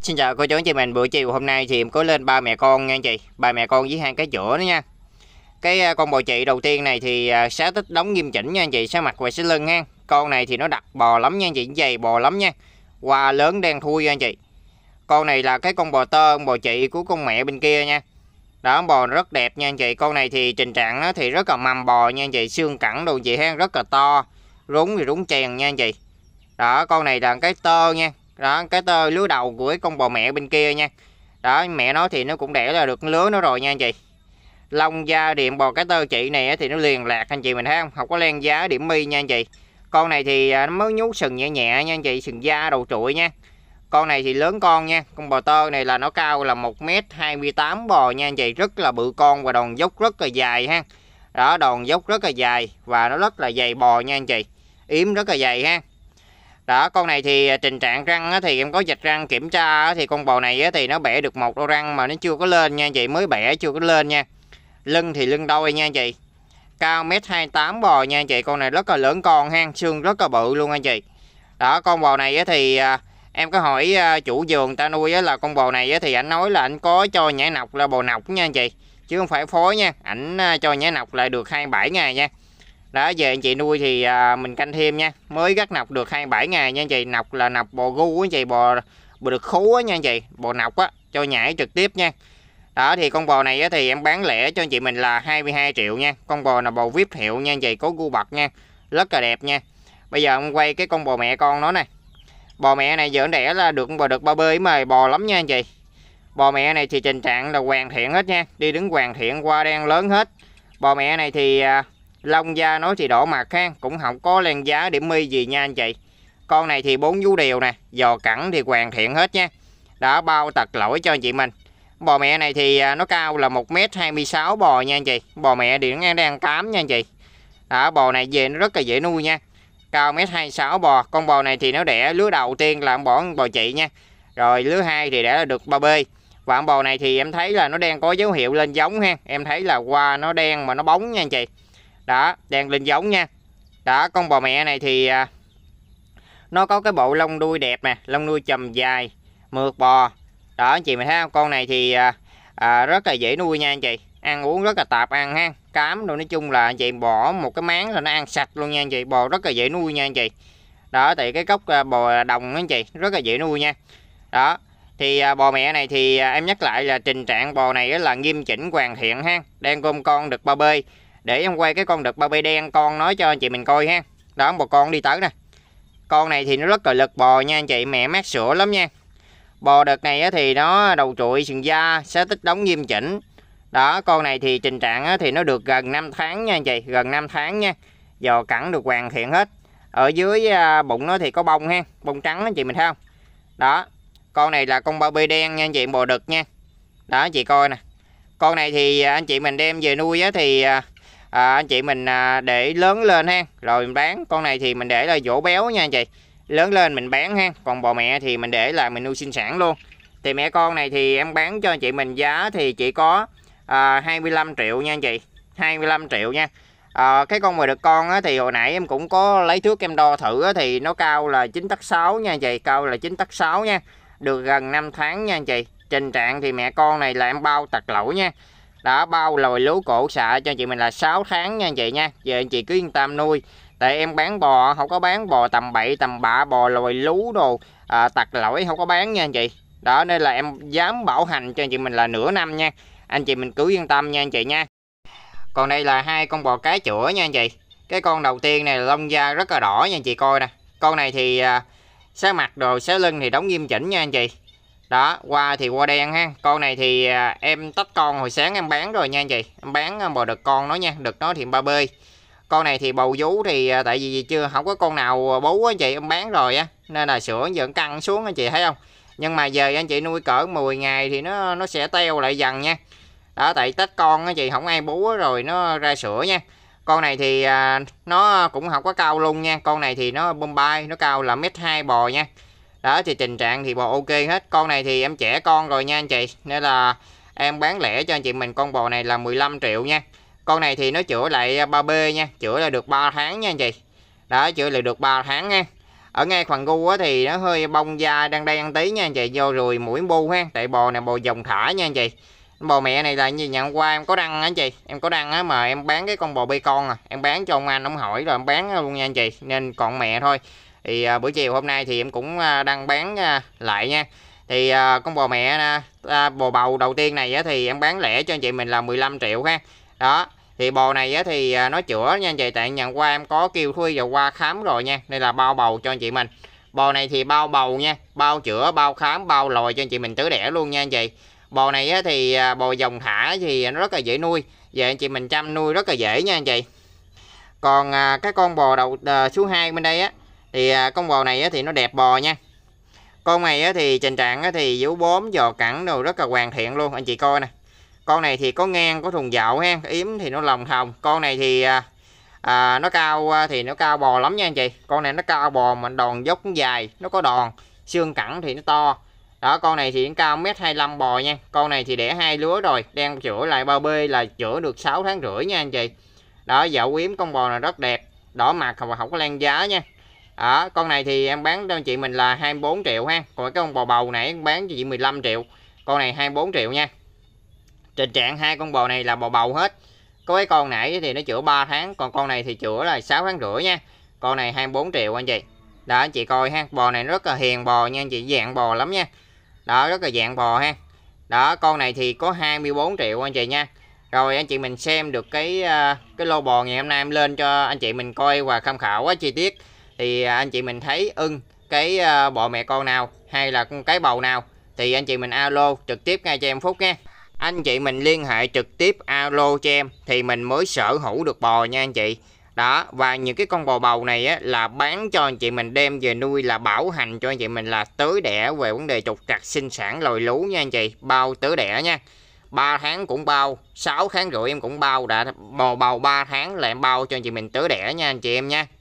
Xin chào cô chú anh chị mình buổi chiều hôm nay thì em có lên ba mẹ con nha anh chị ba mẹ con với hai cái chỗ nữa nha cái à, con bò chị đầu tiên này thì à, xá tích đóng nghiêm chỉnh nha anh chị xá mặt quay xí lưng nha con này thì nó đặc bò lắm nha anh chị dày bò lắm nha hoa lớn đen thui nha anh chị con này là cái con bò tơ con bò chị của con mẹ bên kia nha đó bò rất đẹp nha anh chị con này thì tình trạng nó thì rất là mầm bò nha anh chị xương cẳng đồ chị ha rất là to rúng thì rúng chèn nha anh chị đó con này là cái tơ nha đó cái tơ lứa đầu của cái con bò mẹ bên kia nha đó mẹ nó thì nó cũng đẻ ra được lứa nó rồi nha anh chị lông da điểm bò cái tơ chị này thì nó liền lạc anh chị mình thấy không không có len giá điểm mi nha anh chị con này thì à, nó mới nhú sừng nhẹ nhẹ nha anh chị sừng da đầu trụi nha con này thì lớn con nha con bò tơ này là nó cao là 1m28 bò nha anh chị rất là bự con và đòn dốc rất là dài ha đó đòn dốc rất là dài và nó rất là dày bò nha anh chị yếm rất là dày ha đó con này thì à, tình trạng răng thì em có dịch răng kiểm tra thì con bò này thì nó bẻ được một đôi răng mà nó chưa có lên nha chị mới bẻ chưa có lên nha lưng thì lưng đôi nha chị cao mét 28 bò nha chị con này rất là lớn con hang xương rất là bự luôn anh chị đó con bò này thì à, em có hỏi à, chủ vườn ta nuôi là con bò này thì anh nói là anh có cho nhảy nọc là bò nọc nha anh chị chứ không phải phối nha ảnh cho nhảy nọc lại được 27 ngày nha đó về anh chị nuôi thì à, mình canh thêm nha mới gắt nọc được 27 ngày nha anh chị nọc là nọc bò gu anh chị bò bò được khú á nha anh chị bò nọc á cho nhảy trực tiếp nha đó thì con bò này á, thì em bán lẻ cho anh chị mình là 22 triệu nha con bò là bò vip hiệu nha anh chị có gu bật nha rất là đẹp nha bây giờ em quay cái con bò mẹ con nó này bò mẹ này dưỡng đẻ là được bò được ba bơi mời bò lắm nha anh chị bò mẹ này thì tình trạng là hoàn thiện hết nha đi đứng hoàn thiện qua đen lớn hết bò mẹ này thì à, lông da nói thì đỏ mặt ha Cũng không có lên giá điểm mi gì nha anh chị Con này thì bốn vú đều nè Giò cẳng thì hoàn thiện hết nha Đã bao tật lỗi cho anh chị mình Bò mẹ này thì à, nó cao là 1m26 bò nha anh chị Bò mẹ điện nó đang cám nha anh chị Đó, Bò này về nó rất là dễ nuôi nha Cao 1m26 bò Con bò này thì nó đẻ lứa đầu tiên là bò bò chị nha Rồi lứa hai thì đẻ là được ba b Và con bò này thì em thấy là nó đang có dấu hiệu lên giống ha Em thấy là qua nó đen mà nó bóng nha anh chị đó đèn lên giống nha đó con bò mẹ này thì à, nó có cái bộ lông đuôi đẹp nè lông đuôi chầm dài mượt bò đó anh chị mình thấy không con này thì à, à, rất là dễ nuôi nha anh chị ăn uống rất là tạp ăn ha cám rồi nói chung là anh chị bỏ một cái máng là nó ăn sạch luôn nha anh chị bò rất là dễ nuôi nha anh chị đó thì cái cốc à, bò đồng anh chị rất là dễ nuôi nha đó thì à, bò mẹ này thì à, em nhắc lại là tình trạng bò này là nghiêm chỉnh hoàn thiện ha đang gom con được ba bê để em quay cái con đực ba bê đen con nói cho anh chị mình coi ha đó một con đi tới nè con này thì nó rất là lực bò nha anh chị mẹ mát sữa lắm nha bò đực này thì nó đầu trụi sừng da sẽ tích đóng nghiêm chỉnh đó con này thì tình trạng thì nó được gần 5 tháng nha anh chị gần 5 tháng nha giò cẳng được hoàn thiện hết ở dưới à, bụng nó thì có bông ha bông trắng anh chị mình thấy không đó con này là con bao bê đen nha anh chị bò đực nha đó chị coi nè con này thì à, anh chị mình đem về nuôi á thì à, à, anh chị mình à, để lớn lên ha rồi mình bán con này thì mình để là vỗ béo nha anh chị lớn lên mình bán ha còn bò mẹ thì mình để là mình nuôi sinh sản luôn thì mẹ con này thì em bán cho anh chị mình giá thì chỉ có à, 25 triệu nha anh chị 25 triệu nha à, cái con mười được con á, thì hồi nãy em cũng có lấy thước em đo thử á, thì nó cao là 9 tắc 6 nha anh chị cao là 9 tắc 6 nha được gần 5 tháng nha anh chị tình trạng thì mẹ con này là em bao tật lẩu nha đó bao lồi lú cổ xạ cho chị mình là 6 tháng nha anh chị nha Về anh chị cứ yên tâm nuôi Tại em bán bò không có bán bò tầm bậy tầm bạ bò lồi lú đồ à, tặc lỗi không có bán nha anh chị Đó nên là em dám bảo hành cho anh chị mình là nửa năm nha Anh chị mình cứ yên tâm nha anh chị nha Còn đây là hai con bò cá chữa nha anh chị Cái con đầu tiên này lông da rất là đỏ nha anh chị coi nè Con này thì à, xé mặt đồ xé lưng thì đóng nghiêm chỉnh nha anh chị đó qua thì qua đen ha con này thì à, em tách con hồi sáng em bán rồi nha anh chị em bán à, bò đực con nó nha đực nó thì ba bơi con này thì bầu vú thì à, tại vì chưa không có con nào bú anh chị em bán rồi á nên là sữa vẫn căng xuống anh chị thấy không nhưng mà giờ anh chị nuôi cỡ 10 ngày thì nó nó sẽ teo lại dần nha đó tại tách con anh chị không ai bú rồi nó ra sữa nha con này thì nó cũng không có cao luôn nha con này thì nó bombay nó cao là mét hai bò nha đó thì tình trạng thì bò ok hết con này thì em trẻ con rồi nha anh chị nên là em bán lẻ cho anh chị mình con bò này là 15 triệu nha con này thì nó chữa lại 3B nha chữa là được 3 tháng nha anh chị đó chữa lại được 3 tháng nha ở ngay khoảng gu thì nó hơi bông da đang đen tí nha anh chị vô rồi mũi bu ha tại bò này bò dòng thả nha anh chị bò mẹ này là như nhận qua em có đăng anh chị em có đăng á mà em bán cái con bò bê con à em bán cho ông anh ông hỏi rồi em bán luôn nha anh chị nên còn mẹ thôi thì à, buổi chiều hôm nay thì em cũng à, đang bán à, lại nha thì à, con bò mẹ à, bò bầu đầu tiên này á, thì em bán lẻ cho anh chị mình là 15 triệu ha đó thì bò này á, thì à, nó chữa nha anh chị tại nhận qua em có kêu thui và qua khám rồi nha nên là bao bầu cho anh chị mình bò này thì bao bầu nha bao chữa bao khám bao lòi cho anh chị mình tứ đẻ luôn nha anh chị bò này á, thì à, bò dòng thả thì nó rất là dễ nuôi về anh chị mình chăm nuôi rất là dễ nha anh chị còn à, cái con bò đầu à, số 2 bên đây á thì à, con bò này thì nó đẹp bò nha con này thì trình trạng thì vú bốm giò cẳng đồ rất là hoàn thiện luôn anh chị coi nè con này thì có ngang có thùng dạo ha yếm thì nó lòng thòng con này thì à, à nó cao à, thì nó cao bò lắm nha anh chị con này nó cao bò mà đòn dốc dài nó có đòn xương cẳng thì nó to đó con này thì cao mét 25 bò nha con này thì đẻ hai lúa rồi đang chữa lại bao bê là chữa được 6 tháng rưỡi nha anh chị đó dạo yếm con bò này rất đẹp đỏ mặt không có lan giá nha đó ờ, con này thì em bán cho chị mình là 24 triệu ha còn cái con bò bầu nãy em bán cho chị 15 triệu con này 24 triệu nha tình trạng hai con bò này là bò bầu hết có cái con nãy thì nó chữa 3 tháng còn con này thì chữa là 6 tháng rưỡi nha con này 24 triệu anh chị đó anh chị coi ha bò này rất là hiền bò nha anh chị dạng bò lắm nha đó rất là dạng bò ha đó con này thì có 24 triệu anh chị nha rồi anh chị mình xem được cái ờ, cái lô bò ngày hôm nay em lên cho anh chị mình coi và tham khảo quá chi tiết thì à, anh chị mình thấy ưng cái à, bọ mẹ con nào hay là cái bầu nào thì anh chị mình alo trực tiếp ngay cho em Phúc nha anh chị mình liên hệ trực tiếp alo cho em thì mình mới sở hữu được bò nha anh chị đó và những cái con bò bầu này á, là bán cho anh chị mình đem về nuôi là bảo hành cho anh chị mình là tứ đẻ về vấn đề trục trặc sinh sản lồi lú nha anh chị bao tứ đẻ nha 3 tháng cũng bao 6 tháng rưỡi em cũng bao đã bò bầu 3 tháng là em bao cho anh chị mình tứ đẻ nha anh chị em nha